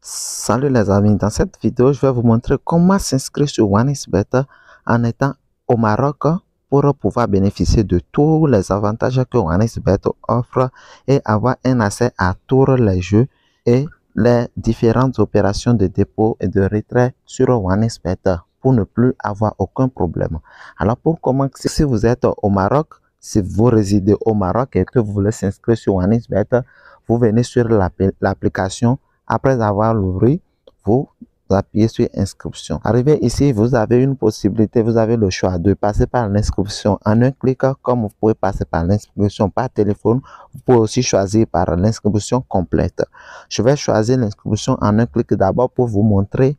Salut les amis, dans cette vidéo je vais vous montrer comment s'inscrire sur better en étant au Maroc pour pouvoir bénéficier de tous les avantages que better offre et avoir un accès à tous les jeux et les différentes opérations de dépôt et de retrait sur better pour ne plus avoir aucun problème. Alors pour commencer, si vous êtes au Maroc, si vous résidez au Maroc et que vous voulez s'inscrire sur better vous venez sur l'application après avoir l'ouvrir vous appuyez sur inscription. Arrivé ici, vous avez une possibilité, vous avez le choix de passer par l'inscription en un clic, comme vous pouvez passer par l'inscription par téléphone, vous pouvez aussi choisir par l'inscription complète. Je vais choisir l'inscription en un clic d'abord pour vous montrer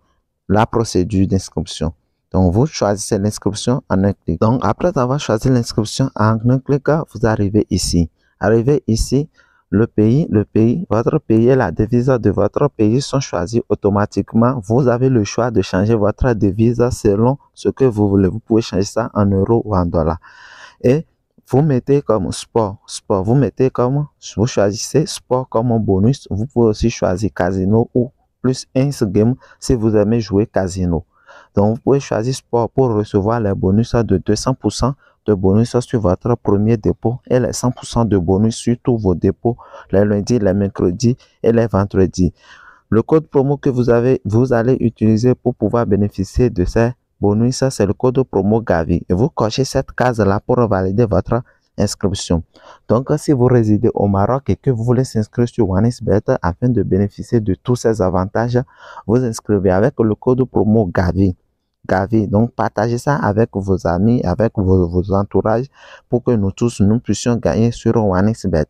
la procédure d'inscription. Donc, vous choisissez l'inscription en un clic. Donc, après avoir choisi l'inscription en un clic, vous arrivez ici. Arrivé ici, le pays, le pays, votre pays et la devise de votre pays sont choisis automatiquement. Vous avez le choix de changer votre devise selon ce que vous voulez. Vous pouvez changer ça en euros ou en dollars. Et vous mettez comme sport, sport. Vous mettez comme, vous choisissez sport comme bonus. Vous pouvez aussi choisir casino ou plus un game si vous aimez jouer casino. Donc, vous pouvez choisir sport pour recevoir les bonus de 200% de bonus sur votre premier dépôt et les 100% de bonus sur tous vos dépôts les lundis, les mercredis et les vendredis. Le code promo que vous, avez, vous allez utiliser pour pouvoir bénéficier de ces bonus, c'est le code promo GAVI. Et vous cochez cette case-là pour valider votre inscription. Donc, si vous résidez au Maroc et que vous voulez s'inscrire sur OneXBet afin de bénéficier de tous ces avantages, vous inscrivez avec le code promo GAVI. Donc, partagez ça avec vos amis, avec vos, entourages pour que nous tous, nous puissions gagner sur OneXBet.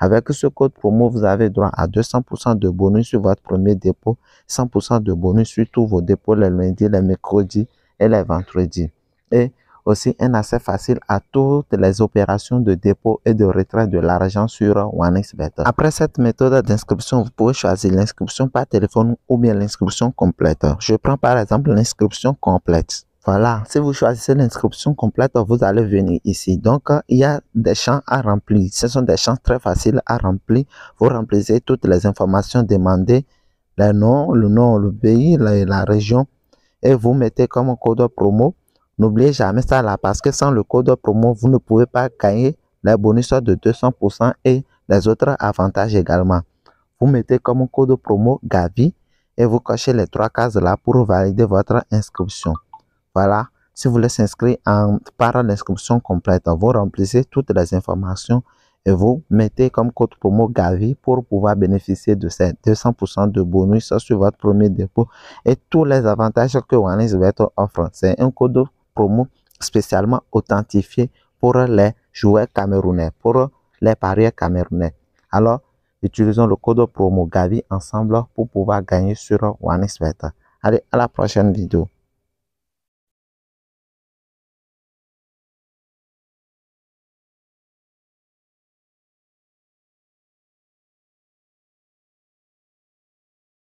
Avec ce code promo, vous avez droit à 200% de bonus sur votre premier dépôt, 100% de bonus sur tous vos dépôts les lundis, les mercredis et les vendredis. Et aussi un accès facile à toutes les opérations de dépôt et de retrait de l'argent sur OneXBet. Après cette méthode d'inscription, vous pouvez choisir l'inscription par téléphone ou bien l'inscription complète. Je prends par exemple l'inscription complète. Voilà, si vous choisissez l'inscription complète, vous allez venir ici. Donc, il y a des champs à remplir. Ce sont des champs très faciles à remplir. Vous remplissez toutes les informations demandées, Le nom, le nom, le pays, la, la région. Et vous mettez comme code promo N'oubliez jamais ça là parce que sans le code promo, vous ne pouvez pas gagner les bonus de 200% et les autres avantages également. Vous mettez comme code promo GAVI et vous cochez les trois cases là pour valider votre inscription. Voilà, si vous voulez s'inscrire en par l'inscription complète, vous remplissez toutes les informations et vous mettez comme code promo GAVI pour pouvoir bénéficier de ces 200% de bonus sur votre premier dépôt et tous les avantages que être offre. C'est un code promo spécialement authentifié pour les joueurs camerounais, pour les parieurs camerounais. Alors, utilisons le code promo GAVI ensemble pour pouvoir gagner sur onexbet Allez, à la prochaine vidéo.